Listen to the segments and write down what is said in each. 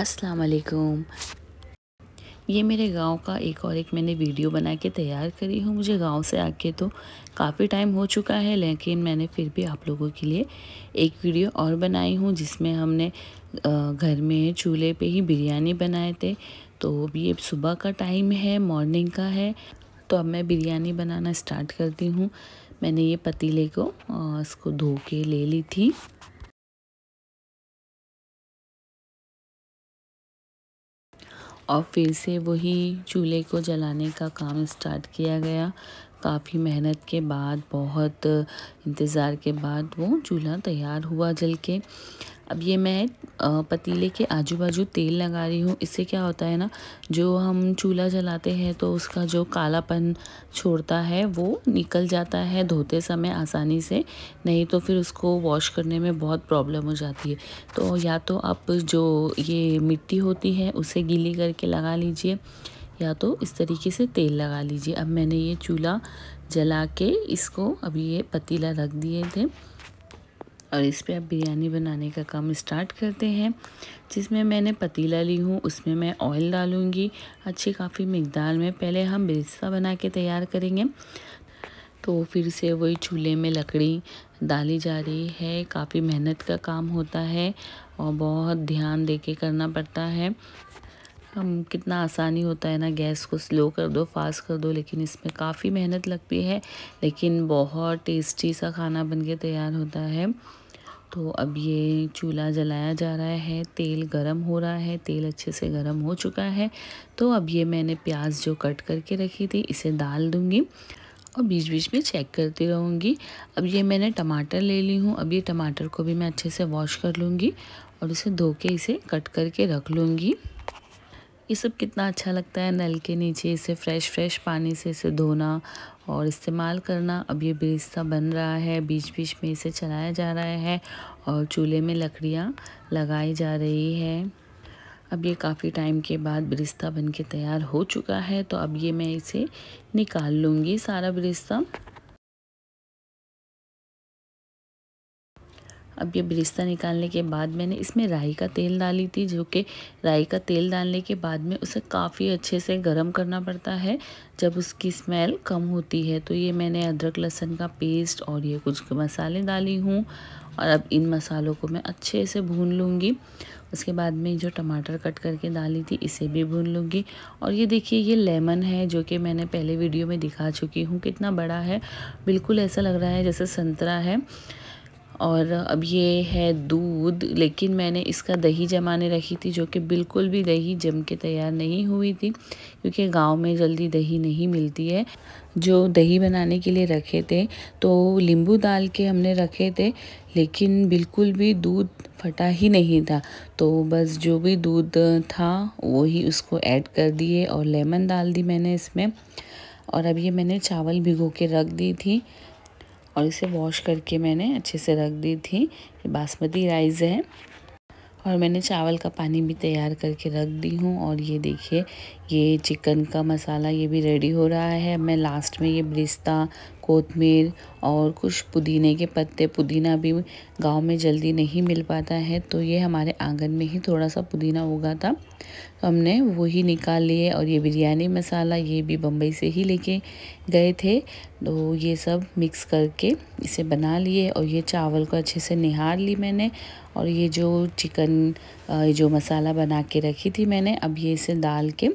अस्सलाम वालेकुम ये मेरे गांव का एक और एक मैंने वीडियो बना के तैयार करी हूँ मुझे गांव से आके तो काफ़ी टाइम हो चुका है लेकिन मैंने फिर भी आप लोगों के लिए एक वीडियो और बनाई हूँ जिसमें हमने घर में चूल्हे पे ही बिरयानी बनाए थे तो ये सुबह का टाइम है मॉर्निंग का है तो अब मैं बिरयानी बनाना स्टार्ट करती हूँ मैंने ये पतीले को इसको धो के ले ली थी और फिर से वही चूल्हे को जलाने का काम स्टार्ट किया गया काफ़ी मेहनत के बाद बहुत इंतज़ार के बाद वो चूल्हा तैयार हुआ जल के अब ये मैं पतीले के आजू बाजू तेल लगा रही हूँ इससे क्या होता है ना जो हम चूल्हा जलाते हैं तो उसका जो कालापन छोड़ता है वो निकल जाता है धोते समय आसानी से नहीं तो फिर उसको वॉश करने में बहुत प्रॉब्लम हो जाती है तो या तो आप जो ये मिट्टी होती है उसे गीली करके लगा लीजिए या तो इस तरीके से तेल लगा लीजिए अब मैंने ये चूल्हा जला के इसको अभी ये पतीला रख दिए थे और इस पर आप बिरयानी बनाने का काम स्टार्ट करते हैं जिसमें मैंने पतीला ली हूँ उसमें मैं ऑयल डालूँगी अच्छी काफ़ी मकदार में पहले हम बिरसा बना के तैयार करेंगे तो फिर से वही चूल्हे में लकड़ी डाली जा रही है काफ़ी मेहनत का काम होता है और बहुत ध्यान दे के करना पड़ता है हम कितना आसानी होता है ना गैस को स्लो कर दो फास्ट कर दो लेकिन इसमें काफ़ी मेहनत लगती है लेकिन बहुत टेस्टी सा खाना बन के तैयार होता है तो अब ये चूल्हा जलाया जा रहा है तेल गरम हो रहा है तेल अच्छे से गरम हो चुका है तो अब ये मैंने प्याज जो कट करके रखी थी इसे डाल दूँगी और बीच बीच में चेक करती रहूँगी अब ये मैंने टमाटर ले ली हूँ अब ये टमाटर को भी मैं अच्छे से वॉश कर लूँगी और इसे धो के इसे कट करके रख लूँगी ये सब कितना अच्छा लगता है नल के नीचे इसे फ्रेश फ्रेश पानी से इसे धोना और इस्तेमाल करना अब ये बेस्ता बन रहा है बीच बीच में इसे चलाया जा रहा है और चूल्हे में लकड़ियाँ लगाई जा रही है अब ये काफ़ी टाइम के बाद बिरिस्ता बन के तैयार हो चुका है तो अब ये मैं इसे निकाल लूँगी सारा बिरिस्ता अब ये बिरिस्ता निकालने के बाद मैंने इसमें राई का तेल डाली थी जो कि राई का तेल डालने के बाद में उसे काफ़ी अच्छे से गर्म करना पड़ता है जब उसकी स्मेल कम होती है तो ये मैंने अदरक लहसन का पेस्ट और ये कुछ मसाले डाली हूँ और अब इन मसालों को मैं अच्छे से भून लूँगी उसके बाद में जो टमाटर कट करके डाली थी इसे भी भून लूँगी और ये देखिए ये लेमन है जो कि मैंने पहले वीडियो में दिखा चुकी हूँ कितना बड़ा है बिल्कुल ऐसा लग रहा है जैसे संतरा है और अब ये है दूध लेकिन मैंने इसका दही जमाने रखी थी जो कि बिल्कुल भी दही जम के तैयार नहीं हुई थी क्योंकि गांव में जल्दी दही नहीं मिलती है जो दही बनाने के लिए रखे थे तो नींबू डाल के हमने रखे थे लेकिन बिल्कुल भी दूध फटा ही नहीं था तो बस जो भी दूध था वही उसको ऐड कर दिए और लेमन डाल दी मैंने इसमें और अब ये मैंने चावल भिगो के रख दी थी और इसे वॉश करके मैंने अच्छे से रख दी थी बासमती राइस है और मैंने चावल का पानी भी तैयार करके रख दी हूँ और ये देखिए ये चिकन का मसाला ये भी रेडी हो रहा है मैं लास्ट में ये ब्रिस्ता कोतमीर और कुछ पुदीने के पत्ते पुदीना भी गांव में जल्दी नहीं मिल पाता है तो ये हमारे आंगन में ही थोड़ा सा पुदीना उगा था तो हमने वो ही निकाल लिए और ये बिरयानी मसाला ये भी बम्बई से ही लेके गए थे तो ये सब मिक्स करके इसे बना लिए और ये चावल को अच्छे से निहार ली मैंने और ये जो चिकन जो मसाला बना के रखी थी मैंने अब ये इसे डाल के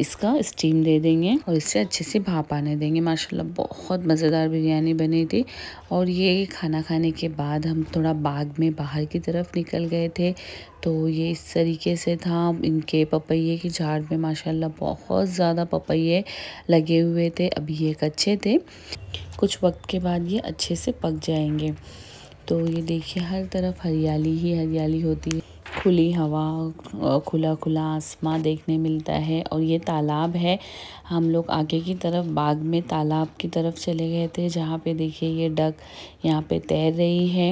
इसका स्टीम दे देंगे और इसे अच्छे से भाप आने देंगे माशाल्लाह बहुत मज़े मज़ेदार बिरयानी बनी थी और ये खाना खाने के बाद हम थोड़ा बाग में बाहर की तरफ निकल गए थे तो ये इस तरीके से था इनके पपैये के झाड़ में माशाल्लाह बहुत ज़्यादा पपैये लगे हुए थे अभी ये कच्चे थे कुछ वक्त के बाद ये अच्छे से पक जाएंगे तो ये देखिए हर तरफ हरियाली ही हरियाली होती है खुली हवा खुला खुला आसमां देखने मिलता है और ये तालाब है हम लोग आगे की तरफ बाग में तालाब की तरफ चले गए थे जहाँ पे देखिए ये डक यहाँ पे तैर रही है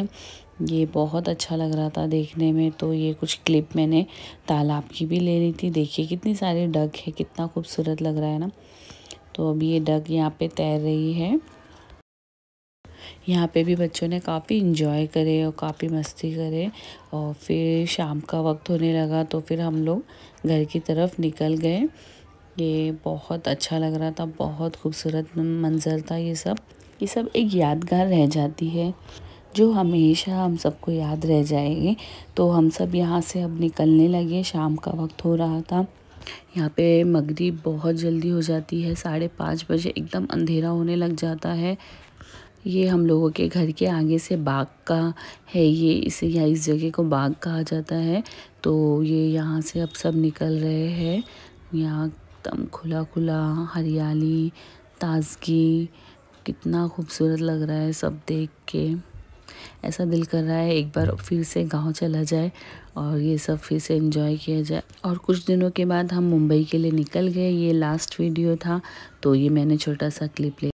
ये बहुत अच्छा लग रहा था देखने में तो ये कुछ क्लिप मैंने तालाब की भी ले ली थी देखिए कितनी सारी डक है कितना खूबसूरत लग रहा है ना तो अभी ये डक यहाँ पे तैर रही है यहाँ पे भी बच्चों ने काफ़ी इन्जॉय करे और काफ़ी मस्ती करे और फिर शाम का वक्त होने लगा तो फिर हम लोग घर की तरफ निकल गए ये बहुत अच्छा लग रहा था बहुत खूबसूरत मंज़र था ये सब ये सब एक यादगार रह जाती है जो हमेशा हम सबको याद रह जाएगी तो हम सब यहाँ से अब निकलने लगे शाम का वक्त हो रहा था यहाँ पे मगरिब बहुत जल्दी हो जाती है साढ़े पाँच बजे एकदम अंधेरा होने लग जाता है ये हम लोगों के घर के आगे से बाग का है ये इसे या इस जगह को बाग कहा जाता है तो ये यहाँ से अब सब निकल रहे हैं यहाँ एकदम खुला खुला हरियाली ताजगी कितना खूबसूरत लग रहा है सब देख के ऐसा दिल कर रहा है एक बार फिर से गांव चला जाए और ये सब फिर से इन्जॉय किया जाए और कुछ दिनों के बाद हम मुंबई के लिए निकल गए ये लास्ट वीडियो था तो ये मैंने छोटा सा क्लिप लिया